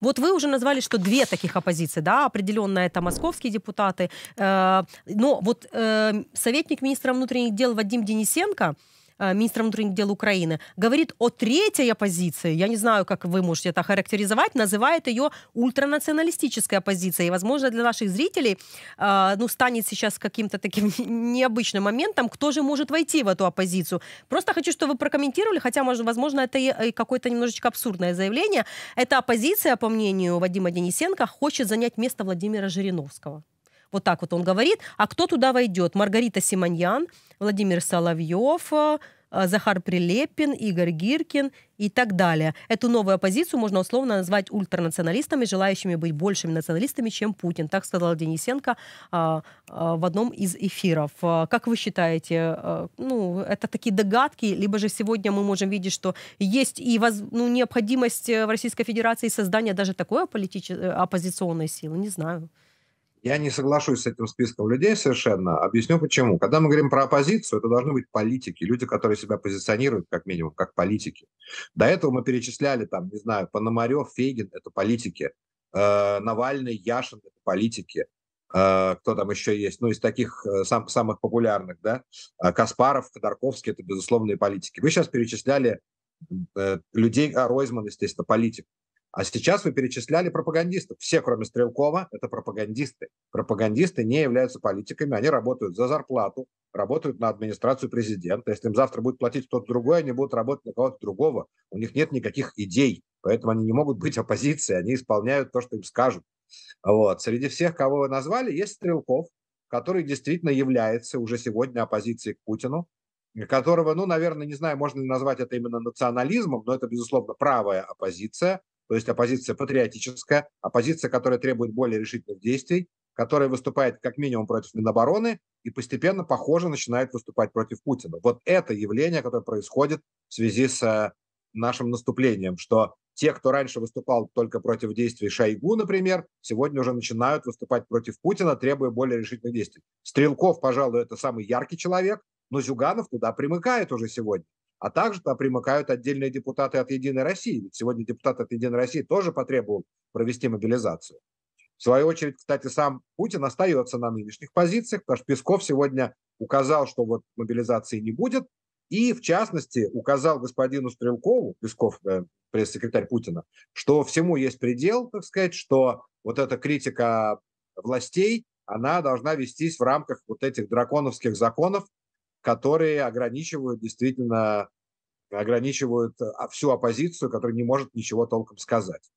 Вот вы уже назвали, что две таких оппозиции, да, определенно это московские депутаты. Э, но вот э, советник министра внутренних дел Вадим Денисенко Э, министром внутренних дел Украины, говорит о третьей оппозиции, я не знаю, как вы можете это характеризовать, называет ее ультранационалистической оппозицией. И, возможно, для наших зрителей э, ну, станет сейчас каким-то таким необычным моментом, кто же может войти в эту оппозицию. Просто хочу, чтобы вы прокомментировали, хотя, возможно, это и какое-то немножечко абсурдное заявление. Эта оппозиция, по мнению Вадима Денисенко, хочет занять место Владимира Жириновского. Вот так вот он говорит. А кто туда войдет? Маргарита Симоньян, Владимир Соловьев, э, Захар Прилепин, Игорь Гиркин и так далее. Эту новую оппозицию можно условно назвать ультранационалистами, желающими быть большими националистами, чем Путин. Так сказал Денисенко а, а, в одном из эфиров. А, как вы считаете, а, ну, это такие догадки, либо же сегодня мы можем видеть, что есть и воз, ну, необходимость в Российской Федерации создания даже такой оппозиционной силы? Не знаю. Я не соглашусь с этим списком людей совершенно. Объясню почему. Когда мы говорим про оппозицию, это должны быть политики, люди, которые себя позиционируют как минимум как политики. До этого мы перечисляли там, не знаю, Пономарев, Фейгин – это политики, э, Навальный, Яшин – это политики, э, кто там еще есть, ну, из таких э, сам, самых популярных, да, а Каспаров, Ходорковский – это безусловные политики. Вы сейчас перечисляли людей, а Ройзман, естественно, политик. А сейчас вы перечисляли пропагандистов. Все, кроме Стрелкова, это пропагандисты. Пропагандисты не являются политиками, они работают за зарплату, работают на администрацию президента. Если им завтра будет платить кто-то другой, они будут работать на кого-то другого. У них нет никаких идей, поэтому они не могут быть оппозицией, они исполняют то, что им скажут. Вот. Среди всех, кого вы назвали, есть Стрелков, который действительно является уже сегодня оппозицией к Путину, которого, ну, наверное, не знаю, можно ли назвать это именно национализмом, но это, безусловно, правая оппозиция, то есть оппозиция патриотическая, оппозиция, которая требует более решительных действий, которая выступает как минимум против Минобороны и постепенно, похоже, начинает выступать против Путина. Вот это явление, которое происходит в связи с э, нашим наступлением, что те, кто раньше выступал только против действий Шойгу, например, сегодня уже начинают выступать против Путина, требуя более решительных действий. Стрелков, пожалуй, это самый яркий человек, но Зюганов туда примыкает уже сегодня а также там примыкают отдельные депутаты от «Единой России». Ведь сегодня депутат от «Единой России» тоже потребовал провести мобилизацию. В свою очередь, кстати, сам Путин остается на нынешних позициях, потому что Песков сегодня указал, что вот мобилизации не будет, и, в частности, указал господину Стрелкову, Песков, э, пресс-секретарь Путина, что всему есть предел, так сказать, что вот эта критика властей, она должна вестись в рамках вот этих драконовских законов, которые ограничивают действительно ограничивают а, всю оппозицию, которая не может ничего толком сказать.